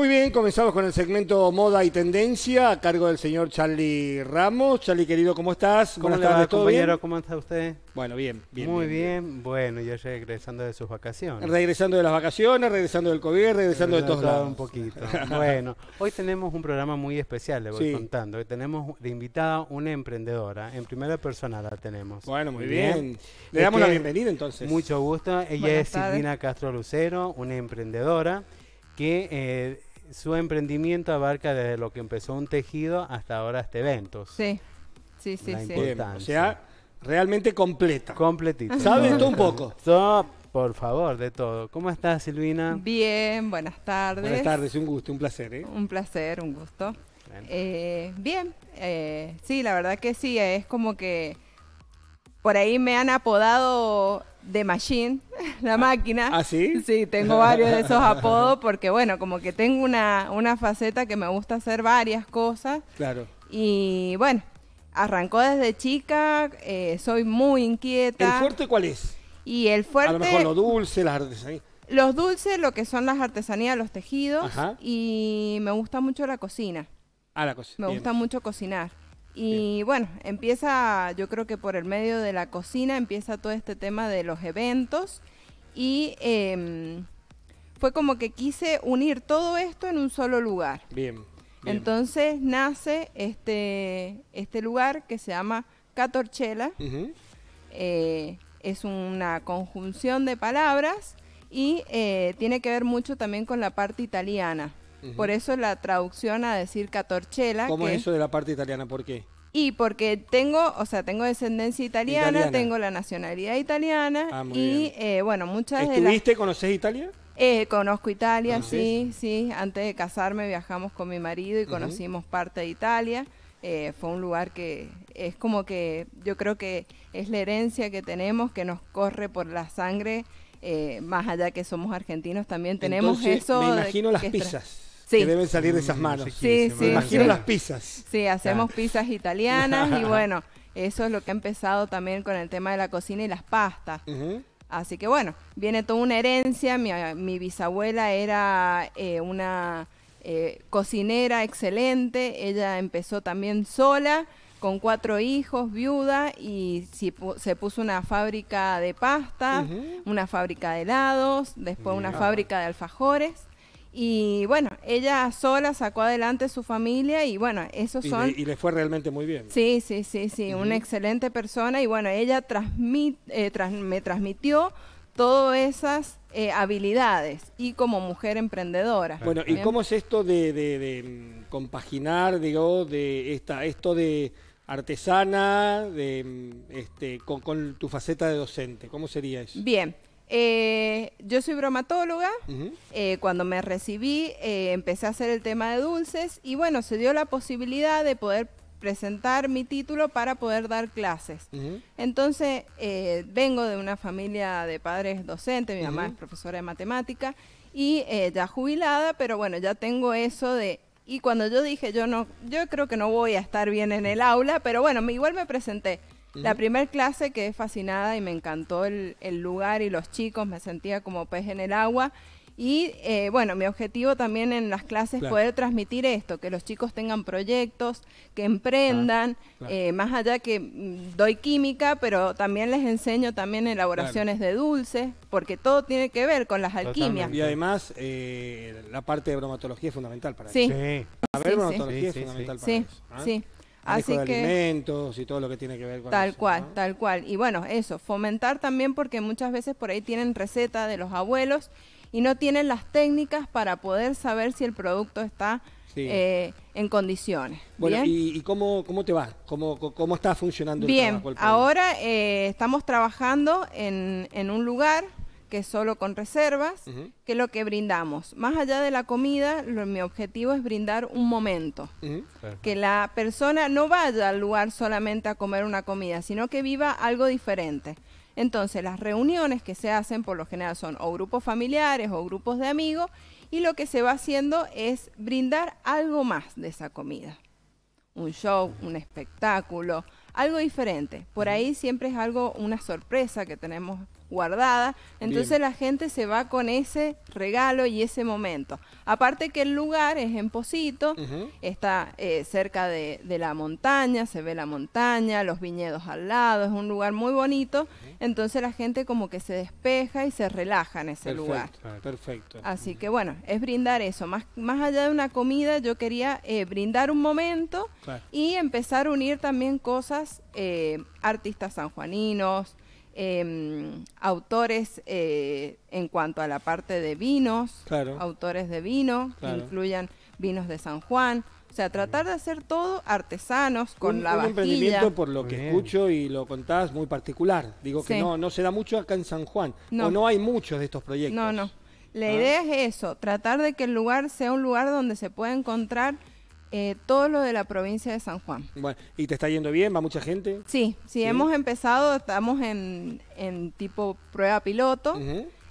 Muy bien, comenzamos con el segmento Moda y Tendencia a cargo del señor Charly Ramos. Charlie, querido, ¿cómo estás? ¿Cómo Buenas le compañero? ¿Cómo está usted? Bueno, bien, bien. Muy bien. Bueno, yo regresando de sus vacaciones. Regresando de las vacaciones, regresando del COVID, regresando de todos lados. Un poquito. bueno, hoy tenemos un programa muy especial, le voy contando. tenemos de invitada una emprendedora. En primera persona la tenemos. Bueno, muy bien. Le damos la este, bienvenida entonces. Mucho gusto. Ella es Silvina Castro Lucero, una emprendedora que eh, su emprendimiento abarca desde lo que empezó un tejido hasta ahora este evento. Sí, sí, sí. sí. o sea, realmente completa. Completita. ¿Sabes tú un poco? por favor, de todo. ¿Cómo estás, Silvina? Bien, buenas tardes. Buenas tardes, un gusto, un placer. ¿eh? Un placer, un gusto. Eh, bien, eh, sí, la verdad que sí, es como que por ahí me han apodado The Machine, la máquina. ¿Ah, sí? Sí, tengo varios de esos apodos porque, bueno, como que tengo una, una faceta que me gusta hacer varias cosas. Claro. Y bueno, arrancó desde chica, eh, soy muy inquieta. ¿El fuerte cuál es? Y el fuerte... A lo mejor lo dulce, las artesanías. Los dulces, lo que son las artesanías, los tejidos. Ajá. Y me gusta mucho la cocina. Ah, la cocina. Me gusta mucho cocinar. Y bueno, empieza, yo creo que por el medio de la cocina empieza todo este tema de los eventos y em, fue como que quise unir todo esto en un solo lugar. Bien. Entonces nace este, este, lugar que se llama Catorchela. Eh, es una conjunción de palabras y eh, tiene que ver mucho también con la parte italiana. Por eso la traducción a decir catorchela. ¿Cómo es eso de la parte italiana? ¿Por qué? Y porque tengo, o sea, tengo descendencia italiana, tengo la nacionalidad italiana ah, y eh, bueno, muchas ¿Estuviste, de ¿Estuviste, conoces Italia? Eh, conozco Italia, ah, sí, sí, Antes de casarme viajamos con mi marido y conocimos parte de Italia. Eh, fue un lugar que es como que yo creo que es la herencia que tenemos, que nos corre por la sangre, más allá que somos argentinos, también tenemos eso. Me imagino las pizzas que deben salir de esas mm, manos. Sí, sí, imagino las pizzas. Sí, hacemos pizzas italianas y bueno, eso es lo que ha empezado también con el tema de la cocina y las pastas. Así que bueno, viene toda una herencia. Mi, bisabuela era eh, una eh, cocinera excelente. Ella empezó también sola, con cuatro hijos, viuda, y se puso una fábrica de pasta, una fábrica de helados, después una fábrica de alfajores. Y bueno, ella sola sacó adelante su familia y bueno, esos son... y le fue realmente muy bien. Sí, sí, sí, sí, una excelente persona y bueno, ella transmit, eh, me transmitió todas esas eh, habilidades y como mujer emprendedora. Bueno, ¿y cómo es esto de, de compaginar, digo, de esta, esto de artesana de, este, con, con tu faceta de docente? ¿Cómo sería eso? Bien, eh, yo soy bromatóloga. Eh, cuando me recibí, eh, empecé a hacer el tema de dulces y bueno, se dio la posibilidad de poder presentar mi título para poder dar clases. Entonces, eh, vengo de una familia de padres docentes, mi mamá es profesora de matemática y ya jubilada, pero bueno, ya tengo eso de y cuando yo dije, yo no yo creo que no voy a estar bien en el aula, pero bueno, igual me presenté. La primer clase que es fascinada y me encantó el, el, lugar y los chicos, me sentía como pez en el agua. Y eh, bueno, mi objetivo también en las clases es poder transmitir esto, que los chicos tengan proyectos, que emprendan, ah, eh, más allá que mm, doy química, pero también les enseño también elaboraciones de dulces, porque todo tiene que ver con las alquimias. Y además eh, la parte de bromatología es fundamental para sí. Sí. Sí. Así que, alimentos y todo lo que tiene que ver con tal cual, tal cual. Y bueno, eso, fomentar también porque muchas veces por ahí tienen receta de los abuelos y no tienen las técnicas para poder saber si el producto está eh, en condiciones. Bueno, ¿y, cómo, cómo, te va? ¿Cómo, cómo está funcionando Bien, el trabajo, ahora eh, estamos trabajando en, en un lugar que solo con reservas, que lo que brindamos. Más allá de la comida, mi objetivo es brindar un momento. Que la persona no vaya al lugar solamente a comer una comida, sino que viva algo diferente. Entonces, las reuniones que se hacen por lo general son o grupos familiares o grupos de amigos, y lo que se va haciendo es brindar algo más de esa comida. Un show, un espectáculo, algo diferente. Por ahí siempre es algo, una sorpresa que tenemos guardada. Entonces la gente se va con ese regalo y ese momento. Aparte que el lugar es en Posito, está eh, cerca de, la montaña, se ve la montaña, los viñedos al lado, es un lugar muy bonito. Entonces la gente como que se despeja y se relaja en ese lugar. Perfecto. Así que bueno, es brindar eso. Más, más allá de una comida, yo quería eh, brindar un momento y empezar a unir también cosas, eh, artistas sanjuaninos, Em, eh, autores en cuanto a la parte de vinos, autores de vino, que incluyan vinos de San Juan. O sea, tratar de hacer todo artesanos con la vajilla. Un emprendimiento, por lo que escucho y lo contás, muy particular. Digo que no, no se da mucho acá en San Juan. No. O no hay muchos de estos proyectos. No, no. La ah. idea es eso, tratar de que el lugar sea un lugar donde se pueda encontrar eh, todo lo de la provincia de San Juan. Bueno, ¿y te está yendo bien? ¿Va mucha gente? Sí, sí, hemos empezado, estamos en, tipo prueba piloto,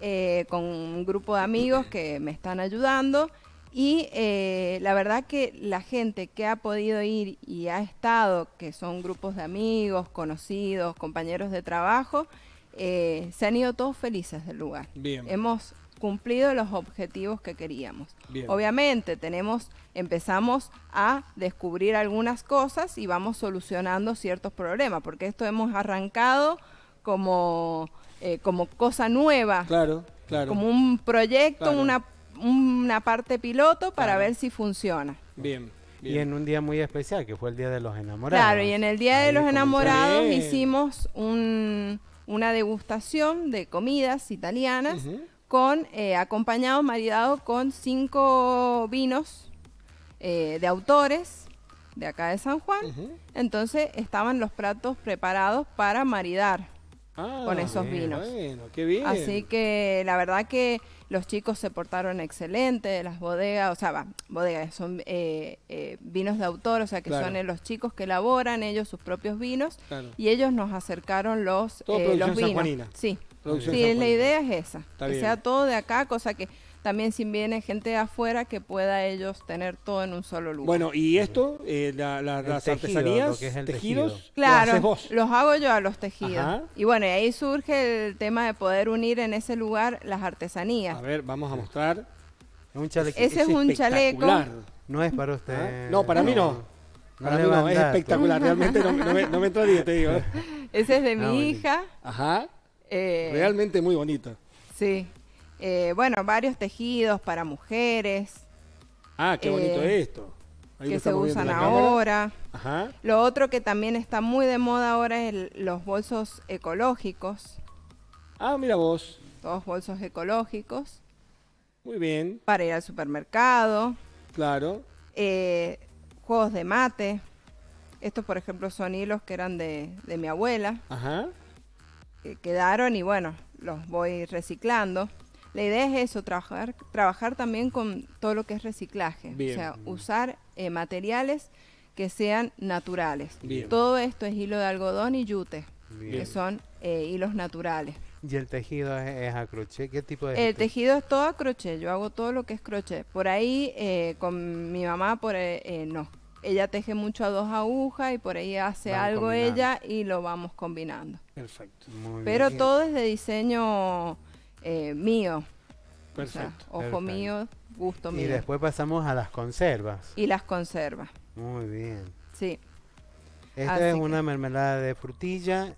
eh, con un grupo de amigos que me están ayudando. Y eh, la verdad que la gente que ha podido ir y ha estado, que son grupos de amigos, conocidos, compañeros de trabajo, se han ido todos felices del lugar. Bien. Hemos cumplido los objetivos que queríamos. Obviamente tenemos, empezamos a descubrir algunas cosas y vamos solucionando ciertos problemas, porque esto hemos arrancado como, eh, como cosa nueva, claro, claro. como un proyecto, una, una parte piloto para ver si funciona. Bien. Y en un día muy especial, que fue el Día de los Enamorados. Claro, y en el Día de los Enamorados hicimos un, una degustación de comidas italianas con eh, acompañado, maridado con cinco vinos eh, de autores de acá de San Juan. Entonces estaban los platos preparados para maridar ah, con esos vinos. Así que la verdad que los chicos se portaron excelente, las bodegas, o sea, bodegas, son eh, vinos de autor, o sea, que son los chicos que elaboran ellos sus propios vinos y ellos nos acercaron los, los vinos. Sí sí, la idea es esa, que sea todo de acá, cosa que también si viene gente de afuera que pueda ellos tener todo en un solo lugar. Bueno, y esto, eh, las artesanías, los tejidos, claro, los hago yo a los tejidos. Y bueno, ahí surge el tema de poder unir en ese lugar las artesanías. A ver, vamos a mostrar. Ese es, un chaleco. No es para usted. Ah, no, para mí no. Para mí no, es espectacular. Realmente no, me, entro a te digo. Ese es de ah, mi hija. Ajá. Eh, Realmente muy bonita. Sí. Eh, bueno, varios tejidos para mujeres. Ah, qué bonito eh, esto. que se usan ahora. Ajá. Lo otro que también está muy de moda ahora es los bolsos ecológicos. Ah, mira vos. Todos bolsos ecológicos. Muy bien. Para ir al supermercado. Claro. juegos de mate. Estos, por ejemplo, son hilos que eran de, de mi abuela. Ajá quedaron y bueno, los voy reciclando. La idea es eso, trabajar, trabajar también con todo lo que es reciclaje, o sea, usar eh, materiales que sean naturales. Todo esto es hilo de algodón y yute, que son eh, hilos naturales. ¿Y el tejido es, a crochet? ¿Qué tipo de...? El tejido es todo a crochet, yo hago todo lo que es crochet. Por ahí, eh, con mi mamá, por eh, no ella teje mucho a dos agujas y por ahí hace algo ella y lo vamos combinando. Perfecto. Muy Pero todo es de diseño eh, mío. Perfecto. ojo mío, gusto mío. Y después pasamos a las conservas. Y las conservas. Muy bien. Sí. Esta es una mermelada de frutilla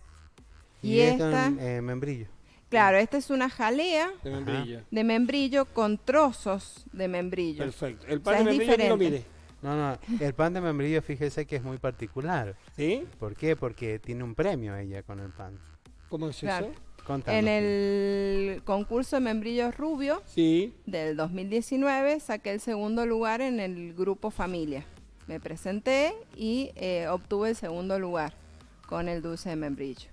y, esta, eh, membrillo. Claro, esta es una jalea de membrillo. con trozos de membrillo. Perfecto. El pan de es no, no, el pan de membrillo, fíjese que es muy particular. ¿Sí? ¿Por qué? Porque tiene un premio ella con el pan. ¿Cómo es eso? En el concurso de membrillos rubio sí. del 2019 saqué el segundo lugar en el grupo familia. Me presenté y eh, obtuve el segundo lugar con el dulce de membrillo.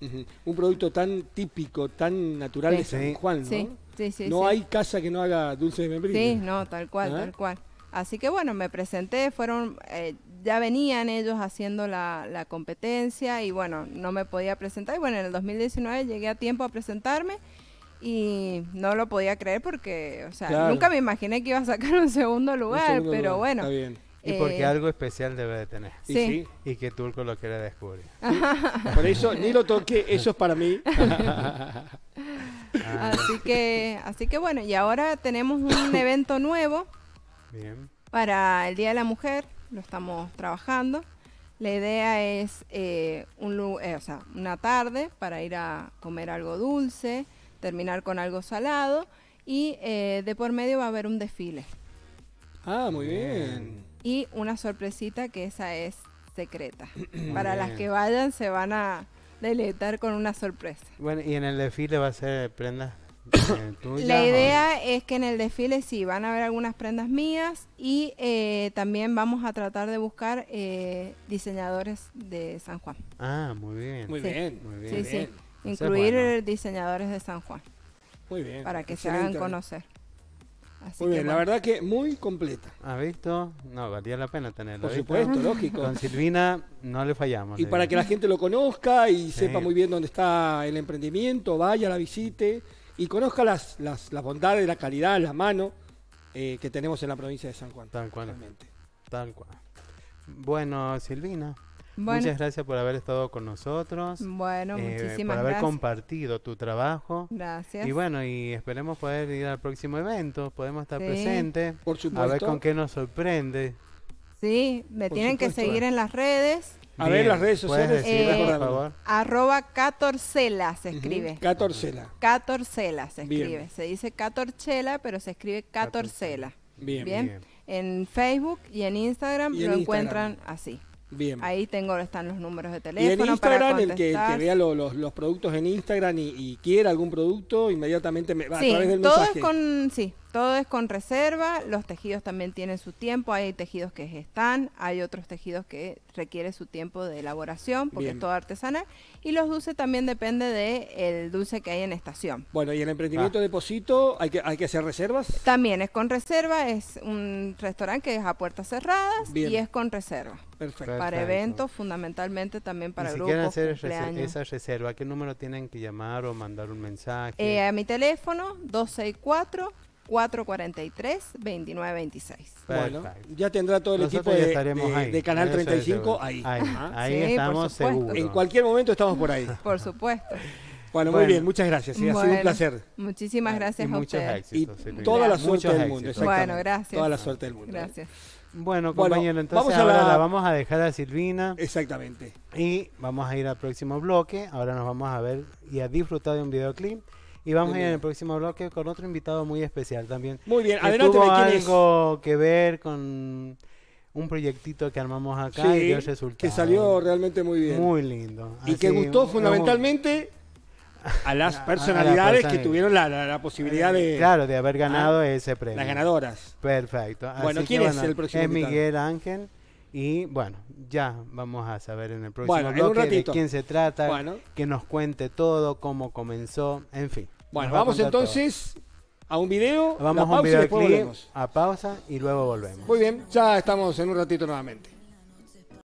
Un producto tan típico, tan natural de San Juan, ¿no? Sí, sí, No hay casa que no haga dulce de membrillo. Sí, no, tal cual, ¿Ah? tal cual. Así que bueno, me presenté, fueron, eh, ya venían ellos haciendo la, competencia y bueno, no me podía presentar. Y bueno, en el 2019 llegué a tiempo a presentarme y no lo podía creer porque, o sea, nunca me imaginé que iba a sacar un segundo lugar, pero bueno. Está bien. Y porque eh, algo especial debe de tener. Y, sí. y que Turco lo quiere descubrir. Por eso, ni lo toque, eso es para mí. así que, así que bueno, y ahora tenemos un evento nuevo para el Día de la Mujer lo estamos trabajando. La idea es eh, eh, sea, una tarde para ir a comer algo dulce, terminar con algo salado y eh, de por medio va a haber un desfile. Ah, muy bien. Y una sorpresita que esa es secreta. para las que vayan se van a deleitar con una sorpresa. Bueno, ¿y en el desfile va a ser prenda? La idea es que en el desfile sí, van a haber algunas prendas mías y eh, también vamos a tratar de buscar eh, diseñadores de San Juan. Ah, muy bien. Muy bien, muy bien. Sí, sí. Incluir diseñadores de San Juan. Muy bien. Para que se hagan ¿eh? conocer. muy bien, la verdad que muy completa. ¿Ha visto? No, valía la pena tenerlo. Por supuesto, lógico. Con Silvina no le fallamos. Y para que la gente lo conozca y sepa muy bien dónde está el emprendimiento, vaya, la visite y conozca las, las, las bondades, la calidad, la mano eh, que tenemos en la provincia de San Juan. Tal cual. cual. Bueno, Silvina. Muchas gracias por haber estado con nosotros. Bueno, eh, muchísimas gracias. Por haber compartido tu trabajo. Gracias. Y bueno, y esperemos poder ir al próximo evento, podemos estar presentes. Por supuesto. A ver con qué nos sorprende. Sí, me tienen que seguir ¿eh? en las redes. A ver, las redes sociales. Arroba catorcela se escribe. Catorcela. Catorcela se escribe. Se dice catorcela pero se escribe catorcela. Bien. Bien. En Facebook y en Instagram lo encuentran así. Bien. Ahí tengo, están los números de teléfono. Y en Instagram, el que, vea los, productos en Instagram y, quiera algún producto, inmediatamente me va a través del todo Es con, sí, todo es con reserva, los tejidos también tienen su tiempo, hay tejidos que están, hay otros tejidos que requiere su tiempo de elaboración, porque es todo artesanal, y los dulces también depende del el dulce que hay en estación. Bueno, y el emprendimiento ah. de Posito, ¿hay que, ¿hay que hacer reservas? También es con reserva, es un restaurante que es a puertas cerradas y es con reserva. Perfecto. Para eventos, fundamentalmente también para y si grupos. quieren hacer esa reserva, ¿qué número tienen que llamar o mandar un mensaje? Eh, a mi teléfono, 264 443-2926. Bueno, ya tendrá todo el equipo de, de, ahí, de, Canal 35 ahí. Ahí, estamos seguros. En cualquier momento estamos por ahí. Por supuesto. Bueno, muy bien, muchas gracias. ha sido un placer. Muchísimas gracias y a ustedes. y toda la suerte del mundo. Bueno, gracias. Toda la suerte del mundo. Gracias. Bueno, compañero, entonces ahora vamos a dejar a Silvina. Exactamente. Y vamos a ir al próximo bloque. Ahora nos vamos a ver y a disfrutar de un videoclip y vamos a ir en el próximo bloque con otro invitado muy especial también. Muy bien, adelante. Tuvo algo que ver con un proyectito que armamos acá y resultado. Que salió realmente muy bien. Muy lindo. y que gustó fundamentalmente a las personalidades que tuvieron la, la, posibilidad de... Claro, de haber ah, ganado ese premio. Las ganadoras. Perfecto. bueno, ¿quién es el próximo? Es Miguel Ángel. Y bueno, ya vamos a saber en el próximo bloque de quién se trata, que nos cuente todo, cómo comenzó, en fin. Bueno, vamos entonces a un video, vamos a a pausa y luego volvemos. Muy bien, ya estamos en un ratito nuevamente.